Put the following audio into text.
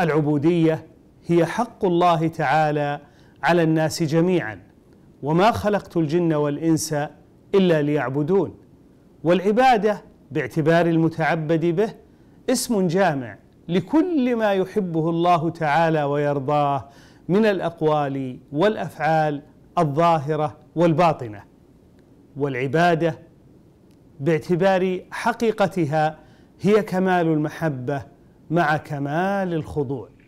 العبوديه هي حق الله تعالى على الناس جميعا وما خلقت الجن والانس الا ليعبدون والعباده باعتبار المتعبد به اسم جامع لكل ما يحبه الله تعالى ويرضاه من الاقوال والافعال الظاهره والباطنه والعباده باعتبار حقيقتها هي كمال المحبه مع كمال الخضوع